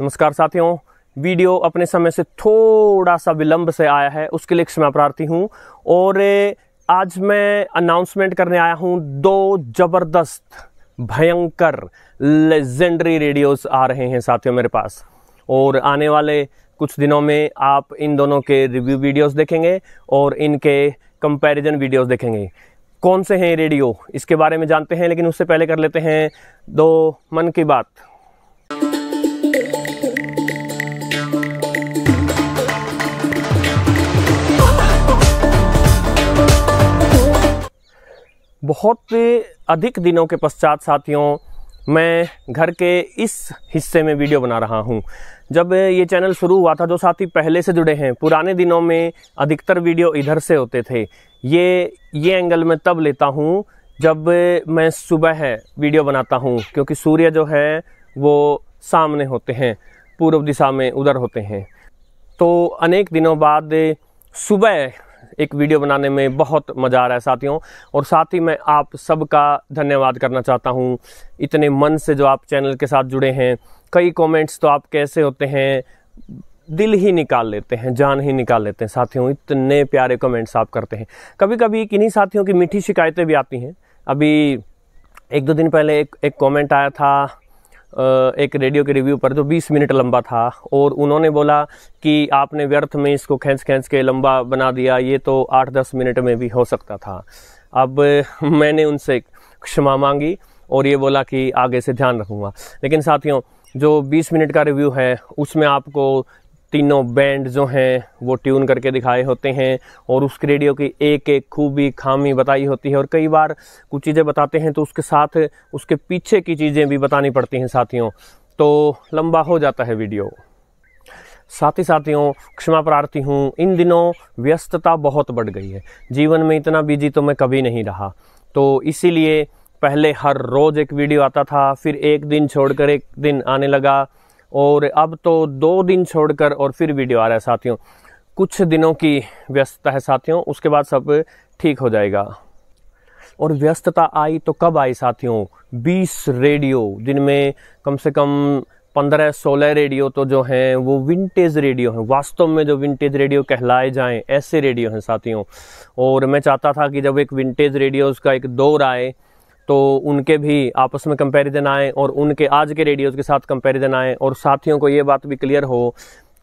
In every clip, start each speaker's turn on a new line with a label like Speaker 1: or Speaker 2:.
Speaker 1: नमस्कार साथियों वीडियो अपने समय से थोड़ा सा विलंब से आया है उसके लिए क्षमा प्रार्थी हूँ और आज मैं अनाउंसमेंट करने आया हूँ दो ज़बरदस्त भयंकर लेजेंडरी रेडियोस आ रहे हैं साथियों मेरे पास और आने वाले कुछ दिनों में आप इन दोनों के रिव्यू वीडियोस देखेंगे और इनके कंपैरिजन वीडियोस देखेंगे कौन से हैं रेडियो इसके बारे में जानते हैं लेकिन उससे पहले कर लेते हैं दो मन की बात बहुत अधिक दिनों के पश्चात साथियों मैं घर के इस हिस्से में वीडियो बना रहा हूं जब ये चैनल शुरू हुआ था जो साथी पहले से जुड़े हैं पुराने दिनों में अधिकतर वीडियो इधर से होते थे ये ये एंगल मैं तब लेता हूं जब मैं सुबह है वीडियो बनाता हूं क्योंकि सूर्य जो है वो सामने होते हैं पूर्व दिशा में उधर होते हैं तो अनेक दिनों बाद सुबह एक वीडियो बनाने में बहुत मज़ा आ रहा है साथियों और साथ ही मैं आप सबका धन्यवाद करना चाहता हूँ इतने मन से जो आप चैनल के साथ जुड़े हैं कई कमेंट्स तो आप कैसे होते हैं दिल ही निकाल लेते हैं जान ही निकाल लेते हैं साथियों इतने प्यारे कमेंट्स आप करते हैं कभी कभी किन्हीं साथियों की मीठी शिकायतें भी आती हैं अभी एक दो दिन पहले एक एक कमेंट आया था एक रेडियो के रिव्यू पर जो 20 मिनट लंबा था और उन्होंने बोला कि आपने व्यर्थ में इसको खींच खींच के लंबा बना दिया ये तो आठ दस मिनट में भी हो सकता था अब मैंने उनसे क्षमा मांगी और ये बोला कि आगे से ध्यान रखूँगा लेकिन साथियों जो 20 मिनट का रिव्यू है उसमें आपको तीनों बैंड जो हैं वो ट्यून करके दिखाए होते हैं और उस रेडियो की एक एक खूबी खामी बताई होती है और कई बार कुछ चीज़ें बताते हैं तो उसके साथ उसके पीछे की चीज़ें भी बतानी पड़ती हैं साथियों तो लंबा हो जाता है वीडियो साथी साथियों क्षमा प्रार्थी हूँ इन दिनों व्यस्तता बहुत बढ़ गई है जीवन में इतना बिजी तो मैं कभी नहीं रहा तो इसीलिए पहले हर रोज़ एक वीडियो आता था फिर एक दिन छोड़कर एक दिन आने लगा और अब तो दो दिन छोड़कर और फिर वीडियो आ रहा है साथियों कुछ दिनों की व्यस्तता है साथियों उसके बाद सब ठीक हो जाएगा और व्यस्तता आई तो कब आई साथियों 20 रेडियो दिन में कम से कम 15-16 रेडियो तो जो हैं वो विंटेज रेडियो हैं वास्तव में जो विंटेज रेडियो कहलाए जाएं ऐसे रेडियो हैं साथियों और मैं चाहता था कि जब एक विंटेज रेडियो उसका एक दौर आए तो उनके भी आपस में कंपैरिजन आए और उनके आज के रेडियोज़ के साथ कंपैरिजन आए और साथियों को ये बात भी क्लियर हो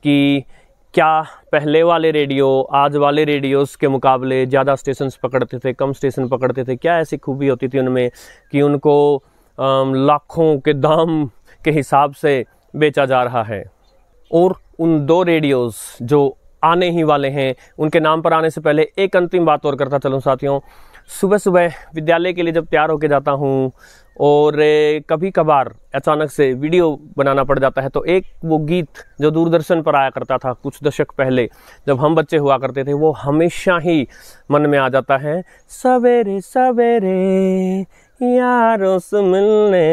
Speaker 1: कि क्या पहले वाले रेडियो आज वाले रेडियोस के मुकाबले ज़्यादा स्टेशन पकड़ते थे कम स्टेशन पकड़ते थे क्या ऐसी खूबी होती थी उनमें कि उनको लाखों के दाम के हिसाब से बेचा जा रहा है और उन दो रेडियोस जो आने ही वाले हैं उनके नाम पर आने से पहले एक अंतिम बात और करता चलूँ साथियों सुबह सुबह विद्यालय के लिए जब तैयार होकर जाता हूँ और कभी कभार अचानक से वीडियो बनाना पड़ जाता है तो एक वो गीत जो दूरदर्शन पर आया करता था कुछ दशक पहले जब हम बच्चे हुआ करते थे वो हमेशा ही मन में आ जाता है सवेरे सवेरे यारों से मिलने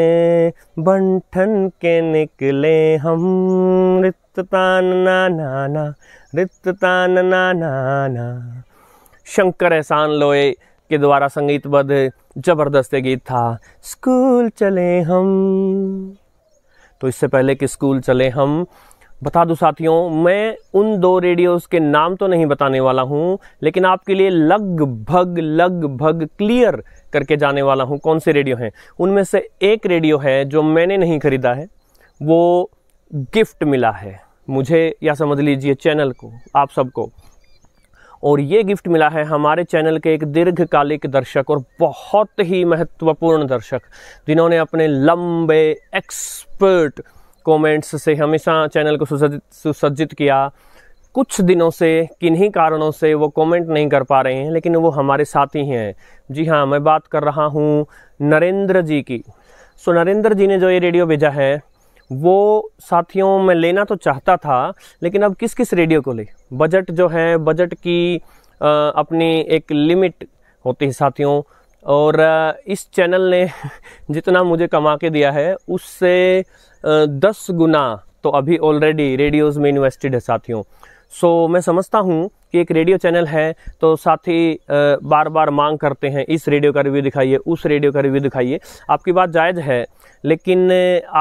Speaker 1: बंठन के निकले हम रित तान ना ना ना रित तान ना ना ना शंकर एहसान लोए के द्वारा संगीतबद्ध जबरदस्त गीत था स्कूल चले हम तो इससे पहले कि स्कूल चले हम बता दूं साथियों मैं उन दो रेडियोज़ के नाम तो नहीं बताने वाला हूं लेकिन आपके लिए लगभग लगभग क्लियर करके जाने वाला हूं कौन से रेडियो हैं उनमें से एक रेडियो है जो मैंने नहीं खरीदा है वो गिफ्ट मिला है मुझे या समझ लीजिए चैनल को आप सबको और ये गिफ्ट मिला है हमारे चैनल के एक दीर्घकालिक दर्शक और बहुत ही महत्वपूर्ण दर्शक जिन्होंने अपने लंबे एक्सपर्ट कमेंट्स से हमेशा चैनल को सुसज्जित सुसज्जित किया कुछ दिनों से किन्हीं कारणों से वो कमेंट नहीं कर पा रहे हैं लेकिन वो हमारे साथ ही हैं जी हाँ मैं बात कर रहा हूँ नरेंद्र जी की सो नरेंद्र जी ने जो ये रेडियो भेजा है वो साथियों मैं लेना तो चाहता था लेकिन अब किस किस रेडियो को ले बजट जो है बजट की अपनी एक लिमिट होती है साथियों और इस चैनल ने जितना मुझे कमा के दिया है उससे दस गुना तो अभी ऑलरेडी रेडियोज़ में इन्वेस्टेड है साथियों सो मैं समझता हूँ कि एक रेडियो चैनल है तो साथी बार बार मांग करते हैं इस रेडियो का रिव्यू दिखाइए उस रेडियो का रिव्यू दिखाइए आपकी बात जायज़ है लेकिन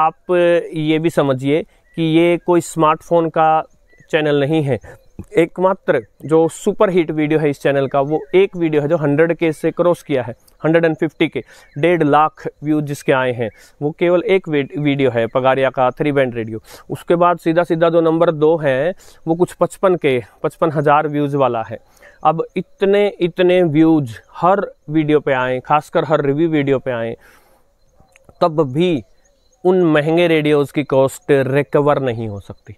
Speaker 1: आप ये भी समझिए कि ये कोई स्मार्टफोन का चैनल नहीं है एकमात्र जो सुपर हिट वीडियो है इस चैनल का वो एक वीडियो है जो 100 के से क्रॉस किया है 150 के डेढ़ लाख व्यूज जिसके आए हैं वो केवल एक वीडियो है पगारिया का थ्री बैंड रेडियो उसके बाद सीधा सीधा जो नंबर दो है वो कुछ पचपन के पचपन हज़ार व्यूज़ वाला है अब इतने इतने व्यूज हर वीडियो पे आए खासकर हर रिव्यू वीडियो पे आए तब भी उन महंगे रेडियोज़ की कॉस्ट रिकवर नहीं हो सकती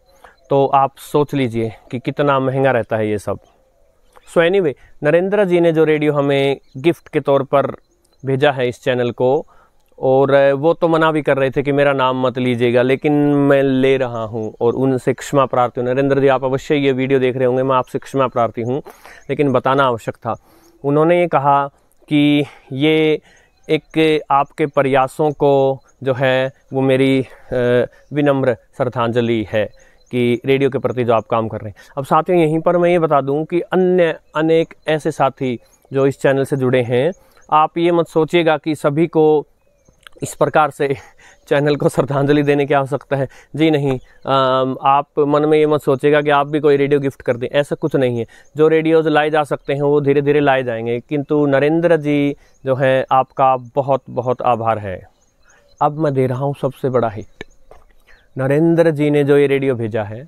Speaker 1: तो आप सोच लीजिए कि कितना महंगा रहता है ये सब सो एनी वे नरेंद्र जी ने जो रेडियो हमें गिफ्ट के तौर पर भेजा है इस चैनल को और वो तो मना भी कर रहे थे कि मेरा नाम मत लीजिएगा लेकिन मैं ले रहा हूँ और उनसे क्षमा प्रार्थी हूँ नरेंद्र जी आप अवश्य ये वीडियो देख रहे होंगे मैं आपसे क्षमा प्रार्थी हूँ लेकिन बताना आवश्यक था उन्होंने ये कहा कि ये एक आपके प्रयासों को जो है वो मेरी विनम्र श्रद्धांजलि है कि रेडियो के प्रति जो आप काम कर रहे हैं अब साथियों यहीं पर मैं ये बता दूं कि अन्य अनेक ऐसे साथी जो इस चैनल से जुड़े हैं आप ये मत सोचिएगा कि सभी को इस प्रकार से चैनल को श्रद्धांजलि देने की आवश्यकता है जी नहीं आप मन में ये मत सोचेगा कि आप भी कोई रेडियो गिफ्ट कर दें ऐसा कुछ नहीं है जो रेडियोज लाए जा सकते हैं वो धीरे धीरे लाए जाएंगे किंतु नरेंद्र जी जो हैं आपका बहुत बहुत आभार है अब मैं दे रहा हूँ सबसे बड़ा हिट नरेंद्र जी ने जो ये रेडियो भेजा है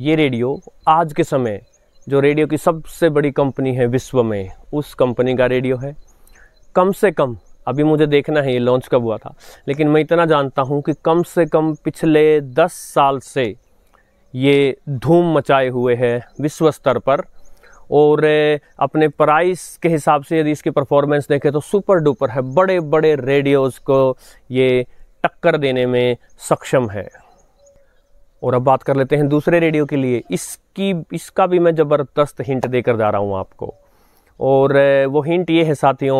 Speaker 1: ये रेडियो आज के समय जो रेडियो की सबसे बड़ी कंपनी है विश्व में उस कंपनी का रेडियो है कम से कम अभी मुझे देखना है ये लॉन्च कब हुआ था लेकिन मैं इतना जानता हूँ कि कम से कम पिछले दस साल से ये धूम मचाए हुए है विश्व स्तर पर और अपने प्राइस के हिसाब से यदि इसकी परफॉर्मेंस देखें तो सुपर डुपर है बड़े बड़े रेडियोज़ को ये टक्कर देने में सक्षम है और अब बात कर लेते हैं दूसरे रेडियो के लिए इसकी इसका भी मैं ज़बरदस्त हिंट देकर जा रहा हूँ आपको और वो हिंट ये है साथियों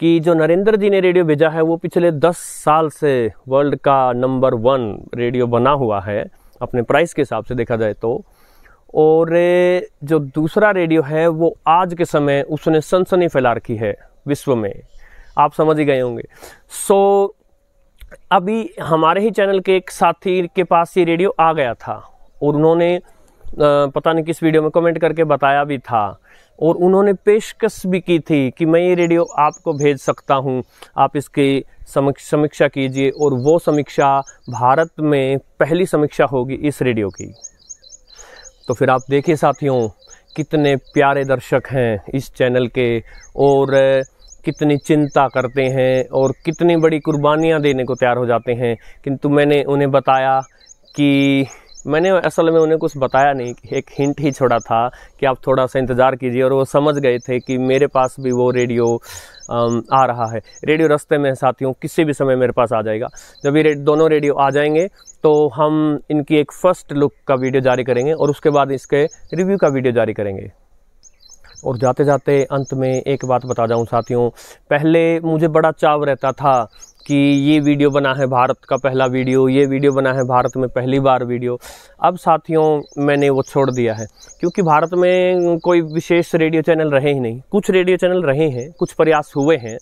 Speaker 1: कि जो नरेंद्र जी ने रेडियो भेजा है वो पिछले दस साल से वर्ल्ड का नंबर वन रेडियो बना हुआ है अपने प्राइस के हिसाब से देखा जाए तो और जो दूसरा रेडियो है वो आज के समय उसने सनसनी फैला रखी है विश्व में आप समझ ही गए होंगे सो अभी हमारे ही चैनल के एक साथी के पास ये रेडियो आ गया था और उन्होंने पता नहीं किस वीडियो में कमेंट करके बताया भी था और उन्होंने पेशकश भी की थी कि मैं ये रेडियो आपको भेज सकता हूँ आप इसकी समीक्षा कीजिए और वो समीक्षा भारत में पहली समीक्षा होगी इस रेडियो की तो फिर आप देखिए साथियों कितने प्यारे दर्शक हैं इस चैनल के और कितनी चिंता करते हैं और कितनी बड़ी कुर्बानियाँ देने को तैयार हो जाते हैं किंतु मैंने उन्हें बताया कि मैंने असल में उन्हें कुछ बताया नहीं एक हिंट ही छोड़ा था कि आप थोड़ा सा इंतज़ार कीजिए और वो समझ गए थे कि मेरे पास भी वो रेडियो आ रहा है रेडियो रास्ते में साथियों किसी भी समय मेरे पास आ जाएगा जब ये दोनों रेडियो आ जाएंगे तो हम इनकी एक फ़र्स्ट लुक का वीडियो जारी करेंगे और उसके बाद इसके रिव्यू का वीडियो जारी करेंगे और जाते जाते अंत में एक बात बता जाऊं साथियों पहले मुझे बड़ा चाव रहता था कि ये वीडियो बना है भारत का पहला वीडियो ये वीडियो बना है भारत में पहली बार वीडियो अब साथियों मैंने वो छोड़ दिया है क्योंकि भारत में कोई विशेष रेडियो चैनल रहे ही नहीं कुछ रेडियो चैनल रहे हैं कुछ प्रयास हुए हैं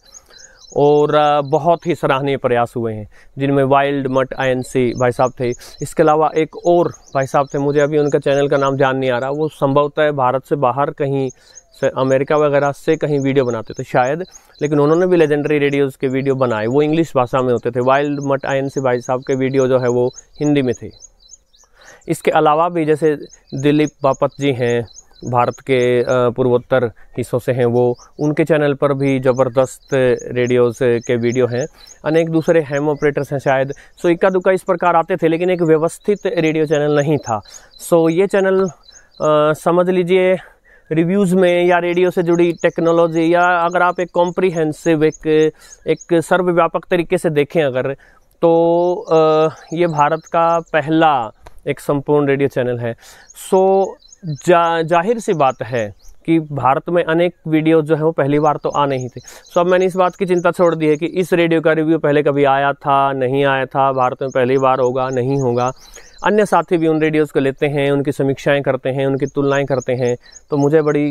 Speaker 1: और बहुत ही सराहनीय प्रयास हुए हैं जिनमें वाइल्ड मट आई भाई साहब थे इसके अलावा एक और भाई साहब थे मुझे अभी उनका चैनल का नाम जान नहीं आ रहा वो संभवतः भारत से बाहर कहीं से अमेरिका वगैरह से कहीं वीडियो बनाते थे शायद लेकिन उन्होंने भी लेजेंडरी रेडियोज़ के वीडियो बनाए वो इंग्लिश भाषा में होते थे वाइल्ड मट आई भाई साहब के वीडियो जो है वो हिंदी में थे इसके अलावा भी जैसे दिलीप बापत जी हैं भारत के पूर्वोत्तर हिस्सों से हैं वो उनके चैनल पर भी ज़बरदस्त रेडियोज़ के वीडियो हैं अनेक दूसरे हैम ऑपरेटर्स हैं शायद सो इक्का दुक्का इस प्रकार आते थे लेकिन एक व्यवस्थित रेडियो चैनल नहीं था सो ये चैनल आ, समझ लीजिए रिव्यूज़ में या रेडियो से जुड़ी टेक्नोलॉजी या अगर आप एक कॉम्प्रिहेंसिव एक एक सर्वव्यापक तरीके से देखें अगर तो आ, ये भारत का पहला एक संपूर्ण रेडियो चैनल है सो जा, जाहिर सी बात है कि भारत में अनेक वीडियो जो है वो पहली बार तो आ नहीं थे सो अब मैंने इस बात की चिंता छोड़ दी है कि इस रेडियो का रिव्यू पहले कभी आया था नहीं आया था भारत में पहली बार होगा नहीं होगा अन्य साथी भी उन रेडियोज़ को लेते हैं उनकी समीक्षाएं करते हैं उनकी तुलनाएं करते हैं तो मुझे बड़ी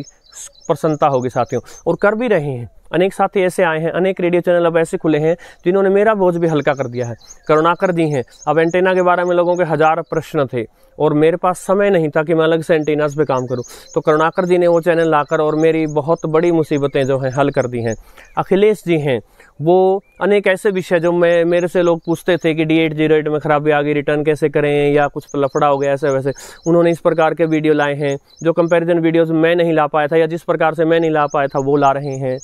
Speaker 1: प्रसन्नता होगी साथियों और कर भी रहे हैं अनेक साथी ऐसे आए हैं अनेक रेडियो चैनल अब ऐसे खुले हैं जिन्होंने मेरा बोझ भी हल्का कर दिया है करुणा कर दी हैं अब एंटेना के बारे में लोगों के हज़ार प्रश्न थे और मेरे पास समय नहीं था कि मैं अलग से एंटेनाज पे काम करूं तो करुणाकर जी ने वो चैनल लाकर और मेरी बहुत बड़ी मुसीबतें जो हैं हल कर दी हैं अखिलेश जी हैं वो अनेक ऐसे विषय जो मैं मेरे से लोग पूछते थे कि डी एट जीरो एट में ख़राबी आ गई रिटर्न कैसे करें या कुछ लफड़ा हो गया ऐसे वैसे उन्होंने इस प्रकार के वीडियो लाए हैं जो कंपैरिजन वीडियोस मैं नहीं ला पाया था या जिस प्रकार से मैं नहीं ला पाया था वो ला रहे हैं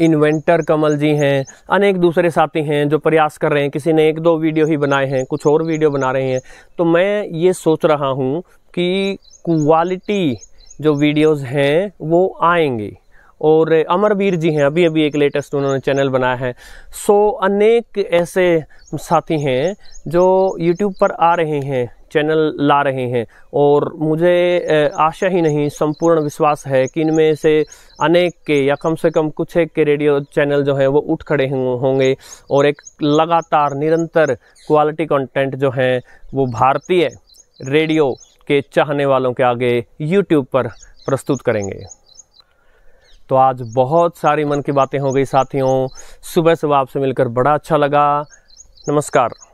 Speaker 1: इन्वेंटर कमल जी हैं अनेक दूसरे साथी हैं जो प्रयास कर रहे हैं किसी ने एक दो वीडियो ही बनाए हैं कुछ और वीडियो बना रहे हैं तो मैं ये सोच रहा हूँ कि क्वालिटी जो वीडियोस हैं वो आएंगी और अमरवीर जी हैं अभी अभी एक लेटेस्ट उन्होंने चैनल बनाया है सो अनेक ऐसे साथी हैं जो यूट्यूब पर आ रहे हैं चैनल ला रहे हैं और मुझे आशा ही नहीं संपूर्ण विश्वास है कि इनमें से अनेक के या कम से कम कुछ एक के रेडियो चैनल जो हैं वो उठ खड़े होंगे और एक लगातार निरंतर क्वालिटी कंटेंट जो हैं वो भारतीय रेडियो के चाहने वालों के आगे यूट्यूब पर प्रस्तुत करेंगे तो आज बहुत सारी मन की बातें हो गई साथियों सुबह सुबह आपसे मिलकर बड़ा अच्छा लगा नमस्कार